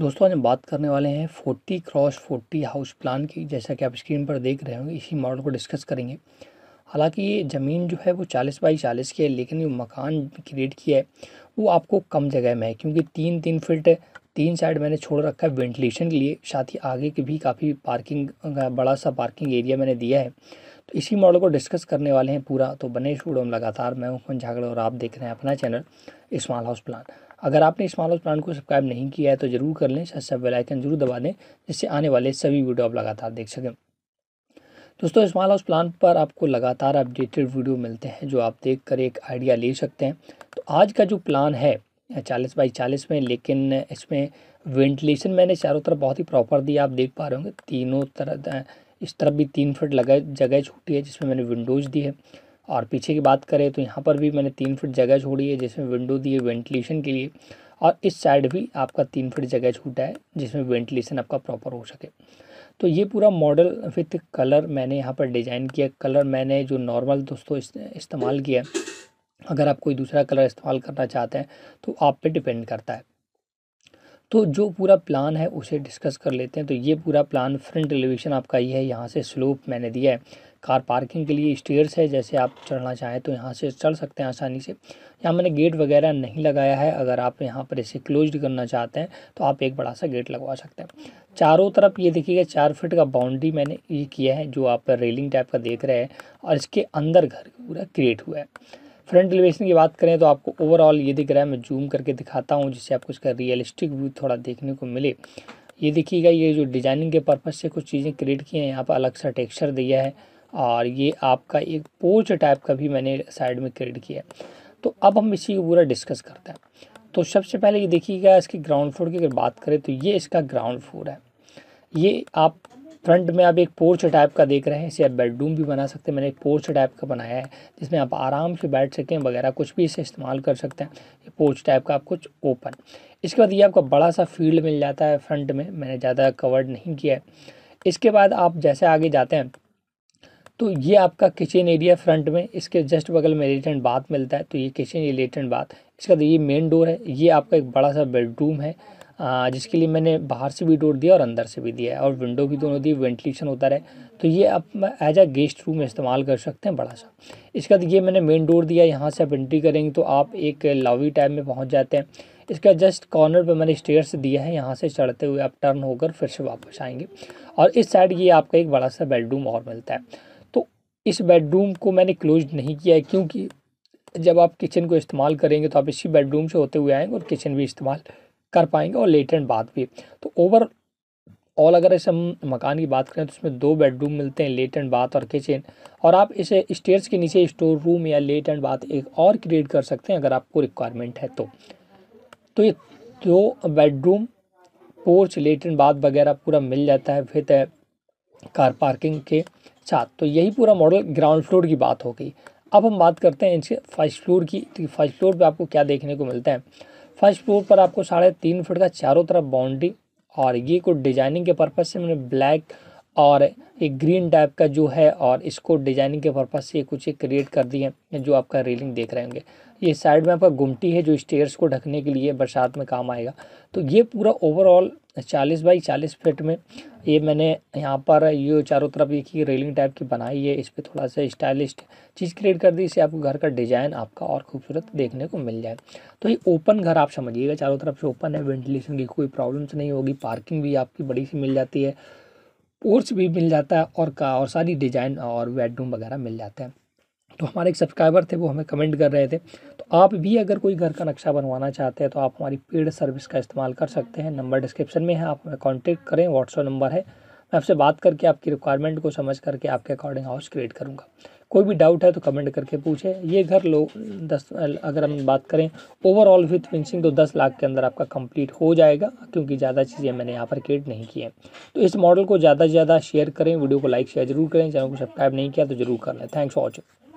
दोस्तों आज हम बात करने वाले हैं 40 क्रॉस 40 हाउस प्लान की जैसा कि आप स्क्रीन पर देख रहे होंगे इसी मॉडल को डिस्कस करेंगे हालांकि ये ज़मीन जो है वो 40 बाई 40 की है लेकिन जो मकान क्रिएट किया है वो आपको कम जगह में है क्योंकि तीन तीन फिट तीन साइड मैंने छोड़ रखा है वेंटिलेशन के लिए साथ ही आगे की भी काफ़ी पार्किंग बड़ा सा पार्किंग एरिया मैंने दिया है तो इसी मॉडल को डिस्कस करने वाले हैं पूरा तो बने इस लगातार मैं हूँ झागड़ और आप देख रहे हैं अपना चैनल स्मॉल हाउस प्लान अगर आपने इस हाउस प्लान को सब्सक्राइब नहीं किया है तो ज़रूर कर लें साथ साथ बेलाइकन जरूर दबा दें जिससे आने वाले सभी वीडियो आप लगातार देख सकें दोस्तों स्मॉल हाउस प्लान पर आपको लगातार अपडेटेड वीडियो मिलते हैं जो आप देख कर एक आइडिया ले सकते हैं तो आज का जो प्लान है चालीस बाई चालीस में लेकिन इसमें वेंटिलेशन मैंने चारों तरफ बहुत ही प्रॉपर दिया आप देख पा रहे होंगे तीनों तरफ इस तरफ भी तीन फीट लगा जगह छूटी है जिसमें मैंने विंडोज़ दी है और पीछे की बात करें तो यहाँ पर भी मैंने तीन फिट जगह छोड़ी है जिसमें विंडो दी है वेंटिलेशन के लिए और इस साइड भी आपका तीन फिट जगह छूटा है जिसमें वेंटिलेशन आपका प्रॉपर हो सके तो ये पूरा मॉडल विथ कलर मैंने यहाँ पर डिज़ाइन किया कलर मैंने जो नॉर्मल दोस्तों इस, इस्तेमाल किया अगर आप कोई दूसरा कलर इस्तेमाल करना चाहते हैं तो आप पे डिपेंड करता है तो जो पूरा प्लान है उसे डिस्कस कर लेते हैं तो ये पूरा प्लान फ्रंट एलिवेशन आपका ये है यहाँ से स्लोप मैंने दिया है कार पार्किंग के लिए स्टेयर्स है जैसे आप चढ़ना चाहें तो यहाँ से चढ़ सकते हैं आसानी से यहाँ मैंने गेट वगैरह नहीं लगाया है अगर आप यहाँ पर इसे क्लोज करना चाहते हैं तो आप एक बड़ा सा गेट लगवा सकते हैं चारों तरफ ये देखिएगा चार फिट का बाउंड्री मैंने ये किया है जो आप रेलिंग टाइप का देख रहे हैं और इसके अंदर घर पूरा क्रिएट हुआ है फ्रंट एलिवेशन की बात करें तो आपको ओवरऑल ये दिख रहा है मैं जूम करके दिखाता हूँ जिससे आपको इसका रियलिस्टिक व्यू थोड़ा देखने को मिले ये देखिएगा ये जो डिज़ाइनिंग के पर्पज़ से कुछ चीज़ें क्रिएट की हैं यहाँ पर अलग सा टेक्सचर दिया है और ये आपका एक पोर्च टाइप का भी मैंने साइड में क्रिएट किया है तो अब हम इसी को पूरा डिस्कस करते हैं तो सबसे पहले ये देखिएगा इसकी ग्राउंड फ्लोर की अगर बात करें तो ये इसका ग्राउंड फ्लोर है ये आप फ्रंट में आप एक पोर्च टाइप का देख रहे हैं इसे आप बेडरूम भी बना सकते हैं मैंने एक पोर्च टाइप का बनाया है जिसमें आप आराम से बैठ सकें वगैरह कुछ भी इसे इस्तेमाल कर सकते हैं ये पोर्च टाइप का आप कुछ ओपन इसके बाद ये आपका बड़ा सा फील्ड मिल जाता है फ्रंट में मैंने ज़्यादा कवर्ड नहीं किया है इसके बाद आप जैसे आगे जाते हैं तो ये आपका किचन एरिया फ्रंट में इसके जस्ट बगल में लेटेंट बाथ मिलता है तो ये किचन ये बात बाथ इसका ये मेन डोर है ये आपका एक बड़ा सा बेडरूम है जिसके लिए मैंने बाहर से भी डोर दिया और अंदर से भी दिया है और विंडो भी दोनों दी वेंटिलेशन होता रहे तो ये आप एज अ गेस्ट रूम इस्तेमाल कर सकते हैं बड़ा सा इसके बाद ये मैंने मेन डोर दिया यहाँ से आप एंट्री करेंगे तो आप एक लॉबी टाइप में पहुँच जाते हैं इसका जस्ट कॉर्नर पे मैंने स्टेयर्स दिया है यहाँ से चढ़ते हुए आप टर्न होकर फिर से वापस आएंगे और इस साइड ये आपका एक बड़ा सा बेडरूम और मिलता है इस बेडरूम को मैंने क्लोज नहीं किया है क्योंकि जब आप किचन को इस्तेमाल करेंगे तो आप इसी बेडरूम से होते हुए आएंगे और किचन भी इस्तेमाल कर पाएंगे और लेट एंड बाद भी तो ओवर ऑल अगर ऐसे हम मकान की बात करें तो उसमें दो बेडरूम मिलते हैं लेट एंड बाथ और किचन और आप इसे स्टेयर्स के नीचे स्टोर रूम या लेट एंड बाथ एक और क्रिएट कर सकते हैं अगर आपको रिक्वायरमेंट है तो तो ये दो bedroom porch lat and bath वगैरह पूरा मिल जाता है फिर कार पार्किंग के अच्छा तो यही पूरा मॉडल ग्राउंड फ्लोर की बात हो गई अब हम बात करते हैं इसके फर्स्ट फ्लोर की तो फर्स्ट फ्लोर पे आपको क्या देखने को मिलता है फर्स्ट फ्लोर पर आपको साढ़े तीन फुट का चारों तरफ बाउंड्री और ये कुछ डिजाइनिंग के पर्पज़ से मैंने ब्लैक और एक ग्रीन टाइप का जो है और इसको डिजाइनिंग के पर्पज़ से कुछ क्रिएट कर दिए हैं जो आपका रेलिंग देख रहे होंगे ये साइड में आपका गुमटी है जो स्टेयर्स को ढकने के लिए बरसात में काम आएगा तो ये पूरा ओवरऑल चालीस बाई चालीस फिट में ये मैंने यहाँ पर ये चारों तरफ एक ही रेलिंग टाइप की बनाई है इस पर थोड़ा सा स्टाइलिश चीज़ क्रिएट कर दी इससे आपको घर का डिज़ाइन आपका और खूबसूरत देखने को मिल जाए तो ये ओपन घर आप समझिएगा चारों तरफ से ओपन है वेंटिलेशन की कोई प्रॉब्लम्स नहीं होगी पार्किंग भी आपकी बड़ी सी मिल जाती है पोर्च भी मिल जाता है और का और सारी डिज़ाइन और बेडरूम वगैरह मिल जाता है तो हमारे एक सब्सक्राइबर थे वो हमें कमेंट कर रहे थे आप भी अगर कोई घर का नक्शा बनवाना चाहते हैं तो आप हमारी पेड सर्विस का इस्तेमाल कर सकते हैं नंबर डिस्क्रिप्शन में है आप हमें कॉन्टेक्ट करें व्हाट्सअप नंबर है मैं आपसे बात करके आपकी रिक्वायरमेंट को समझ करके आपके अकॉर्डिंग हाउस क्रिएट करूँगा कोई भी डाउट है तो कमेंट करके पूछें ये घर लो दस अगर हम बात करें ओवरऑल विथ फिनिशिंग तो दस लाख के अंदर आपका कंप्लीट हो जाएगा क्योंकि ज़्यादा चीज़ें मैंने यहाँ पर क्रिएट नहीं की हैं तो इस मॉडल को ज़्यादा से ज़्यादा शेयर करें वीडियो को लाइक शेयर जरूर करें चैनल को सब्सक्राइब नहीं किया तो जरूर कर लें थैंक्स फॉर वॉचिंग